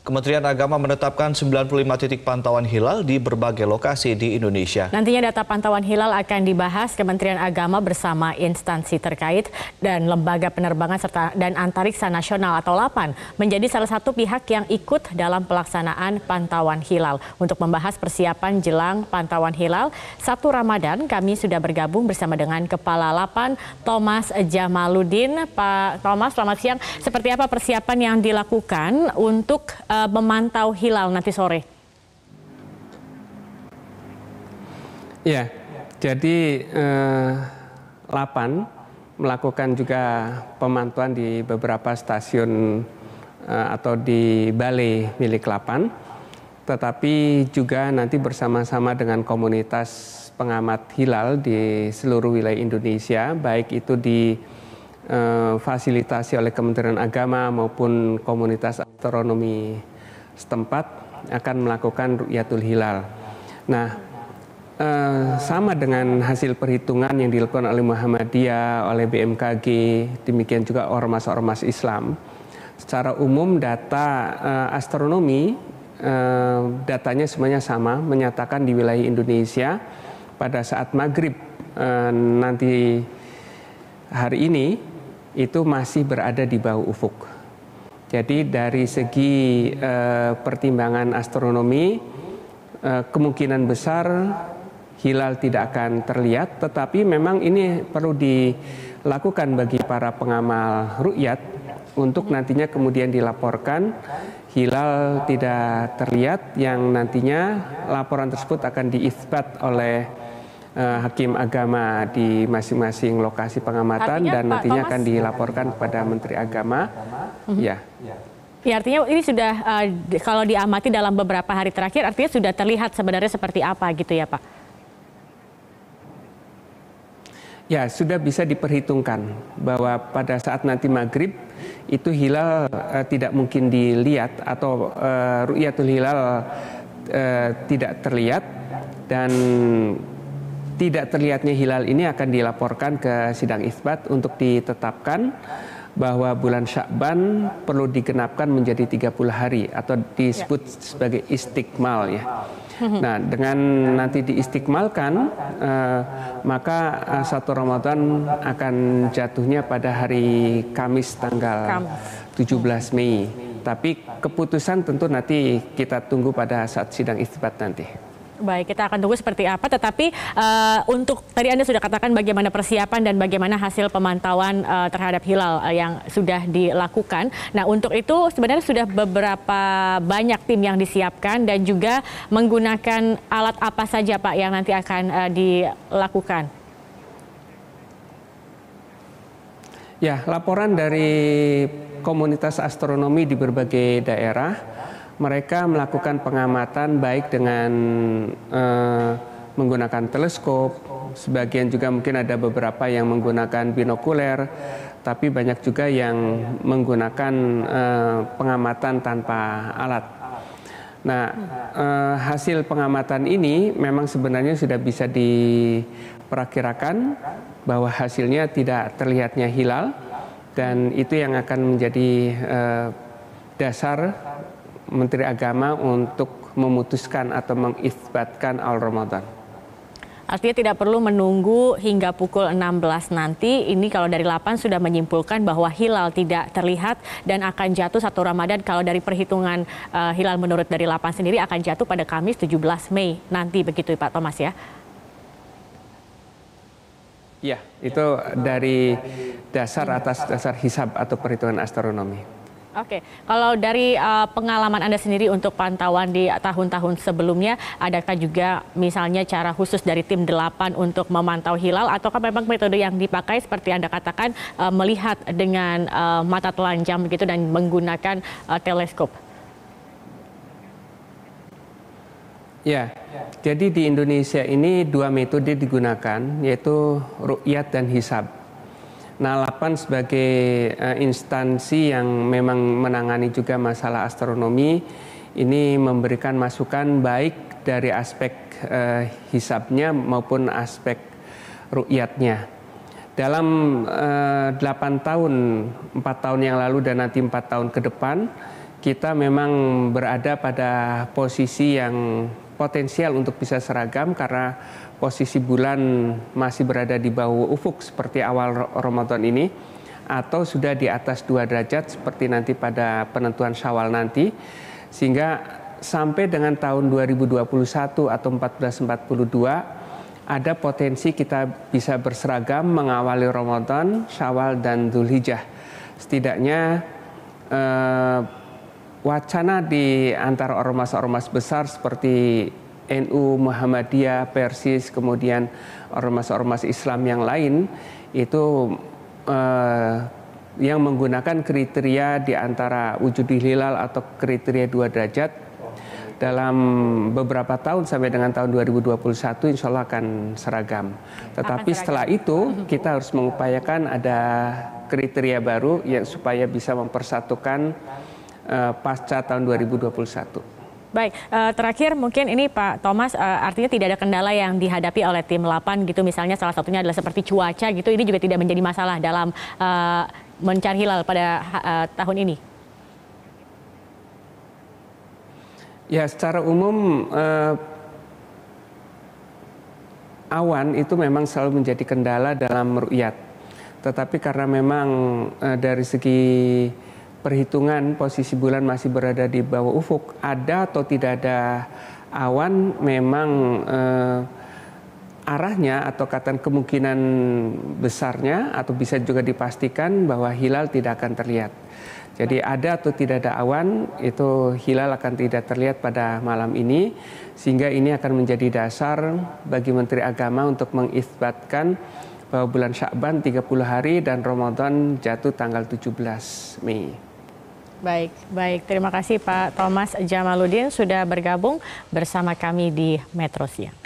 Kementerian Agama menetapkan 95 titik pantauan hilal di berbagai lokasi di Indonesia. Nantinya data pantauan hilal akan dibahas Kementerian Agama bersama instansi terkait dan lembaga penerbangan serta dan antariksa nasional atau LAPAN menjadi salah satu pihak yang ikut dalam pelaksanaan pantauan hilal. Untuk membahas persiapan jelang pantauan hilal, Sabtu Ramadan kami sudah bergabung bersama dengan Kepala LAPAN Thomas Jamaludin Pak Thomas, selamat siang. Seperti apa persiapan yang dilakukan untuk uh, memantau hilal nanti sore? Ya, jadi eh, Lapan melakukan juga pemantauan di beberapa stasiun eh, atau di balai milik Lapan, tetapi juga nanti bersama-sama dengan komunitas pengamat hilal di seluruh wilayah Indonesia, baik itu di Eh, fasilitasi oleh Kementerian Agama maupun komunitas astronomi setempat akan melakukan rukyatul hilal. Nah, eh, sama dengan hasil perhitungan yang dilakukan oleh Muhammadiyah, oleh BMKG, demikian juga ormas-ormas Islam. Secara umum data eh, astronomi datanya semuanya sama, menyatakan di wilayah Indonesia pada saat maghrib nanti hari ini itu masih berada di bawah ufuk. Jadi dari segi eh, pertimbangan astronomi eh, kemungkinan besar hilal tidak akan terlihat, tetapi memang ini perlu dilakukan bagi para pengamal rukyat untuk nantinya kemudian dilaporkan hilal tidak terlihat yang nantinya laporan tersebut akan diisbat oleh uh, hakim agama di masing-masing lokasi pengamatan artinya, dan nantinya Thomas, akan dilaporkan kepada Menteri Agama. Mhm. Ya. Ya artinya ini sudah uh, kalau diamati dalam beberapa hari terakhir artinya sudah terlihat sebenarnya seperti apa gitu ya Pak. Ya, sudah bisa diperhitungkan bahwa pada saat nanti maghrib itu hilal eh, tidak mungkin dilihat atau eh, ru'yatul hilal eh, tidak terlihat dan tidak terlihatnya hilal ini akan dilaporkan ke sidang isbat untuk ditetapkan bahwa bulan Syakban perlu digenapkan menjadi 30 hari atau disebut ya. sebagai istiqmal ya. Hmm. Nah, dengan nanti diistiqmalkan eh, maka eh, satu Ramadan akan jatuhnya pada hari Kamis tanggal 17 Mei. Tapi keputusan tentu nanti kita tunggu pada saat sidang isbat nanti. Baik, kita akan tunggu seperti apa. Tetapi uh, untuk tadi Anda sudah katakan bagaimana persiapan dan bagaimana hasil pemantauan uh, terhadap hilal uh, yang sudah dilakukan. Nah, untuk itu sebenarnya sudah beberapa banyak tim yang disiapkan dan juga menggunakan alat apa saja Pak yang nanti akan uh, dilakukan. Ya, laporan dari komunitas astronomi di berbagai daerah mereka melakukan pengamatan baik dengan eh, menggunakan teleskop, sebagian juga mungkin ada beberapa yang menggunakan binokuler, tapi banyak juga yang menggunakan eh, pengamatan tanpa alat. Nah, eh, hasil pengamatan ini memang sebenarnya sudah bisa diperkirakan bahwa hasilnya tidak terlihatnya hilal dan itu yang akan menjadi eh, dasar Menteri Agama untuk memutuskan atau mengisbatkan Al Ramadan. Artinya tidak perlu menunggu hingga pukul 16 nanti. Ini kalau dari 8 sudah menyimpulkan bahwa hilal tidak terlihat dan akan jatuh satu Ramadan kalau dari perhitungan uh, hilal menurut dari 8 sendiri akan jatuh pada Kamis 17 Mei nanti begitu Pak Thomas ya. Ya, itu dari dasar atas dasar hisab atau perhitungan astronomi. Oke, kalau dari uh, pengalaman Anda sendiri untuk pantauan di tahun-tahun sebelumnya, adakah juga misalnya cara khusus dari tim delapan untuk memantau hilal ataukah memang metode yang dipakai seperti Anda katakan uh, melihat dengan uh, mata telanjang begitu dan menggunakan uh, teleskop? Ya, jadi di Indonesia ini dua metode digunakan yaitu rukyat dan hisab. Nalapan sebagai uh, instansi yang memang menangani juga masalah astronomi ini memberikan masukan baik dari aspek uh, hisapnya maupun aspek rukyatnya. Dalam uh, eh, 8 tahun, 4 tahun yang lalu dan nanti 4 tahun ke depan, kita memang berada pada posisi yang potensial untuk bisa seragam karena posisi bulan masih berada di bawah ufuk seperti awal Ramadan ini atau sudah di atas dua derajat seperti nanti pada penentuan Syawal nanti sehingga sampai dengan tahun 2021 atau 1442 ada potensi kita bisa berseragam mengawali Ramadan, Syawal dan Zulhijjah. Setidaknya eh, wacana di antara ormas-ormas besar seperti NU, Muhammadiyah, Persis, kemudian ormas-ormas Islam yang lain itu eh, yang menggunakan kriteria di antara wujud hilal atau kriteria dua derajat dalam beberapa tahun sampai dengan tahun 2021 insya Allah akan seragam. Tetapi setelah itu kita harus mengupayakan ada kriteria baru yang supaya bisa mempersatukan uh, pasca tahun 2021. Baik, eh, terakhir mungkin ini Pak Thomas eh, artinya tidak ada kendala yang dihadapi oleh tim 8 gitu misalnya salah satunya adalah seperti cuaca gitu ini juga tidak menjadi masalah dalam eh, mencari hilal pada tahun ini. Ya, secara umum eh, awan itu memang selalu menjadi kendala dalam ru'yat. Tetapi karena memang eh, dari segi perhitungan posisi bulan masih berada di bawah ufuk, ada atau tidak ada awan memang eh, arahnya atau kata kemungkinan besarnya atau bisa juga dipastikan bahwa hilal tidak akan terlihat. Jadi ada atau tidak ada awan itu hilal akan tidak terlihat pada malam ini sehingga ini akan menjadi dasar bagi Menteri Agama untuk mengisbatkan bahwa bulan Syakban 30 hari dan Ramadan jatuh tanggal 17 Mei. Baik, baik. Terima kasih Pak Thomas Jamaludin sudah bergabung bersama kami di Metro Siang.